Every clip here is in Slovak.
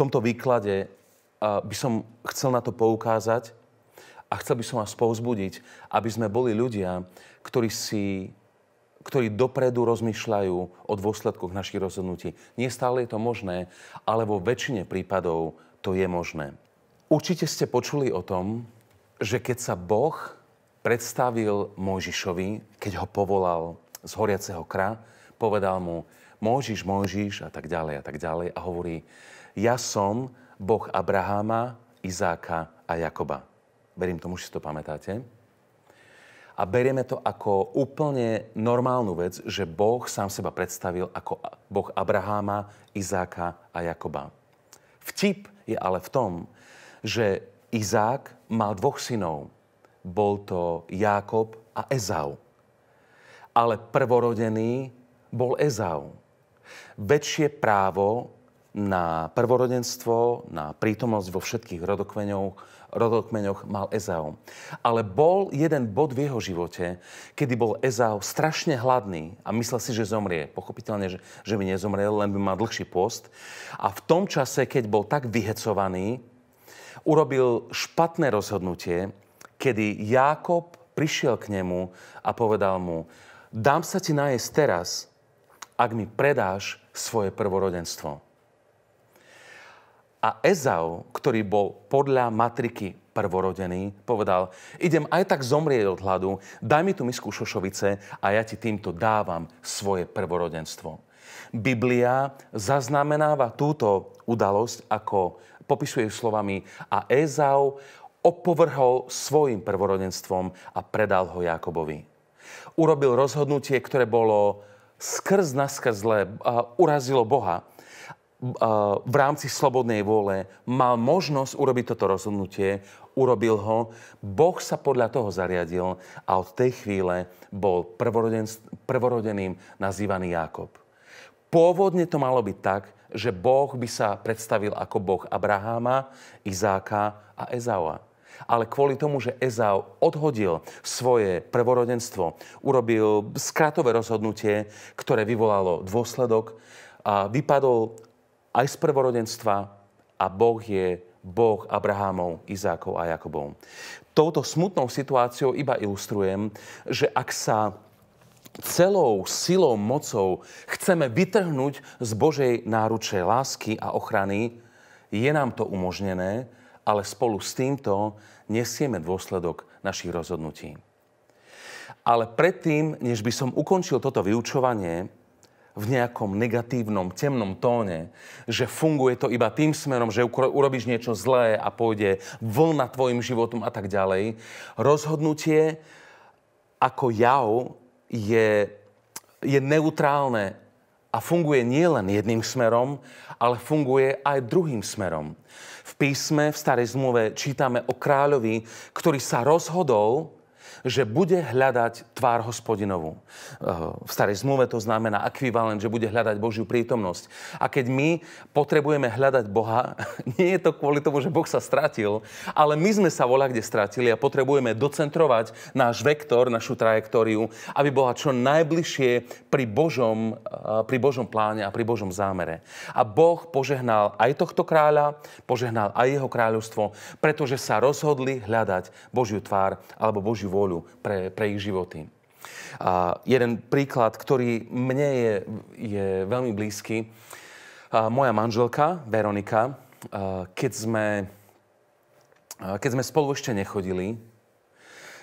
tomto výklade by som chcel na to poukázať a chcel by som vás povzbudiť, aby sme boli ľudia, ktorí si ktorí dopredu rozmýšľajú o dôsledkoch našich rozhodnutí. Nie stále je to možné, ale vo väčšine prípadov to je možné. Určite ste počuli o tom, že keď sa Boh predstavil Mojžišovi, keď ho povolal z horiaceho kra, povedal mu, Môžiš, Môžiš a tak ďalej a tak ďalej a hovorí, ja som Boh Abraháma, Izáka a Jakoba. Verím tomu, že si to pamätáte. A berieme to ako úplne normálnu vec, že Boh sám seba predstavil ako Boh Abraháma, Izáka a Jakoba. Vtip je ale v tom, že Izák mal dvoch synov. Bol to Jákob a Ezau ale prvorodený bol Ezau. Väčšie právo na prvorodenstvo, na prítomnosť vo všetkých rodokmeňoch, rodokmeňoch mal Ezau. Ale bol jeden bod v jeho živote, kedy bol Ezau strašne hladný a myslel si, že zomrie. Pochopiteľne, že, že by nezomrel, len by mal dlhší post. A v tom čase, keď bol tak vyhecovaný, urobil špatné rozhodnutie, kedy Jákob prišiel k nemu a povedal mu, dám sa ti nájsť teraz, ak mi predáš svoje prvorodenstvo. A Ezau, ktorý bol podľa matriky prvorodený, povedal, idem aj tak zomrieť od hladu, daj mi tú misku šošovice a ja ti týmto dávam svoje prvorodenstvo. Biblia zaznamenáva túto udalosť, ako popisuje slovami, a Ezau opovrhol svojim prvorodenstvom a predal ho Jakobovi urobil rozhodnutie, ktoré bolo skrz skrz zlé, uh, urazilo Boha uh, v rámci slobodnej vôle, mal možnosť urobiť toto rozhodnutie, urobil ho, Boh sa podľa toho zariadil a od tej chvíle bol prvoroden, prvorodeným nazývaný Jákob. Pôvodne to malo byť tak, že Boh by sa predstavil ako Boh Abraháma, Izáka a Ezaua ale kvôli tomu, že Ezau odhodil svoje prvorodenstvo, urobil skratové rozhodnutie, ktoré vyvolalo dôsledok, a vypadol aj z prvorodenstva a Boh je Boh Abrahámov, Izákov a Jakobov. Touto smutnou situáciou iba ilustrujem, že ak sa celou silou, mocou chceme vytrhnúť z Božej náruče lásky a ochrany, je nám to umožnené, ale spolu s týmto nesieme dôsledok našich rozhodnutí. Ale predtým, než by som ukončil toto vyučovanie v nejakom negatívnom, temnom tóne, že funguje to iba tým smerom, že urobíš niečo zlé a pôjde vlna tvojim životom a tak ďalej, rozhodnutie ako jau, je, je neutrálne a funguje nielen jedným smerom, ale funguje aj druhým smerom. V písme, v starej zmluve čítame o kráľovi, ktorý sa rozhodol, že bude hľadať tvár hospodinovú. Eh, v starej zmluve to znamená akvivalent, že bude hľadať Božiu prítomnosť. A keď my potrebujeme hľadať Boha, nie je to kvôli tomu, že Boh sa stratil, ale my sme sa volá kde stratili a potrebujeme docentrovať náš vektor, našu trajektóriu, aby bola čo najbližšie pri Božom, eh, pri Božom pláne a pri Božom zámere. A Boh požehnal aj tohto kráľa, požehnal aj jeho kráľovstvo, pretože sa rozhodli hľadať Božiu tvár alebo Božiu vôľu vôľu pre, pre ich životy. A jeden príklad, ktorý mne je, je veľmi blízky, a moja manželka Veronika, keď sme, keď sme spolu ešte nechodili,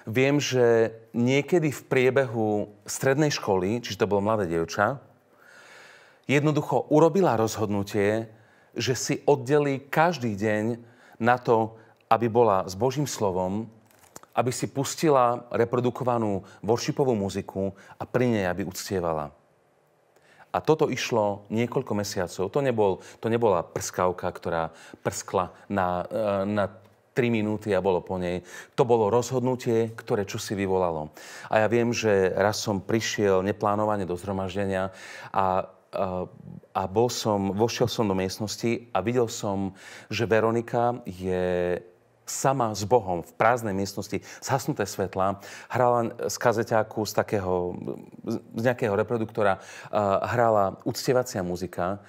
viem, že niekedy v priebehu strednej školy, čiže to bolo mladé dievča, jednoducho urobila rozhodnutie, že si oddelí každý deň na to, aby bola s Božím slovom, aby si pustila reprodukovanú worshipovú muziku a pri nej, aby uctievala. A toto išlo niekoľko mesiacov. To, nebol, to nebola prskavka, ktorá prskla na, eh, na 3 minúty a bolo po nej. To bolo rozhodnutie, ktoré čo si vyvolalo. A ja viem, že raz som prišiel neplánovane do zhromaždenia a a, eh, a bol som, vošiel som do miestnosti a videl som, že Veronika je sama s Bohom v prázdnej miestnosti, zhasnuté svetlá. Hrala z kazeťáku, z, takého, z nejakého reproduktora, eh, hrala uctievacia muzika.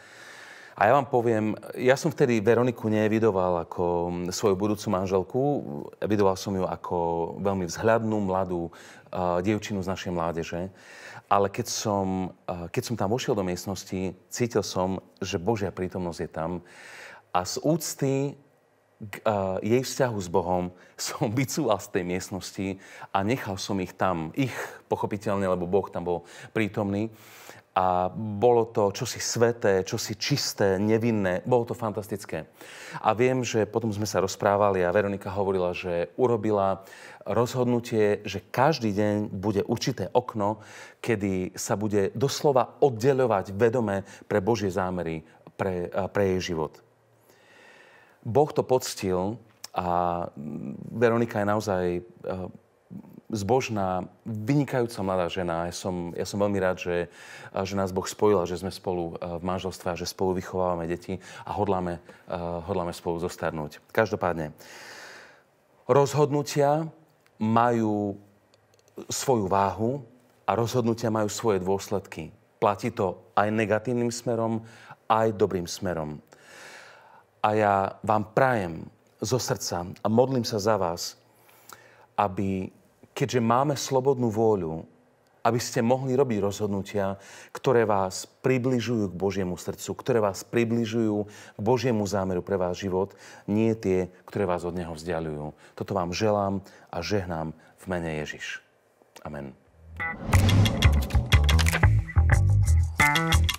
A ja vám poviem, ja som vtedy Veroniku nevidoval ako mm, svoju budúcu manželku, vidoval som ju ako veľmi vzhľadnú, mladú uh, dievčinu z našej mládeže. Ale keď som, uh, keď som tam vošiel do miestnosti, cítil som, že Božia prítomnosť je tam. A z úcty k uh, jej vzťahu s Bohom som vycúval z tej miestnosti a nechal som ich tam, ich pochopiteľne, lebo Boh tam bol prítomný. A bolo to čosi sveté, čosi čisté, nevinné. Bolo to fantastické. A viem, že potom sme sa rozprávali a Veronika hovorila, že urobila rozhodnutie, že každý deň bude určité okno, kedy sa bude doslova oddeľovať vedome pre Božie zámery, pre, pre jej život. Boh to poctil a Veronika je naozaj eh, zbožná, vynikajúca mladá žena. Ja som, ja som veľmi rád, že, eh, že nás Boh a že sme spolu eh, v manželstve a že spolu vychovávame deti a hodláme, hodláme spolu zostarnúť. Každopádne, rozhodnutia majú svoju váhu a rozhodnutia majú svoje dôsledky. Platí to aj negatívnym smerom, aj dobrým smerom. A ja vám prajem zo srdca a modlím sa za vás, aby, keďže máme slobodnú vôľu, aby ste mohli robiť rozhodnutia, ktoré vás približujú k Božiemu srdcu, ktoré vás približujú k Božiemu zámeru pre váš život, nie tie, ktoré vás od Neho vzdialujú. Toto vám želám a žehnám v mene Ježiš. Amen. thank you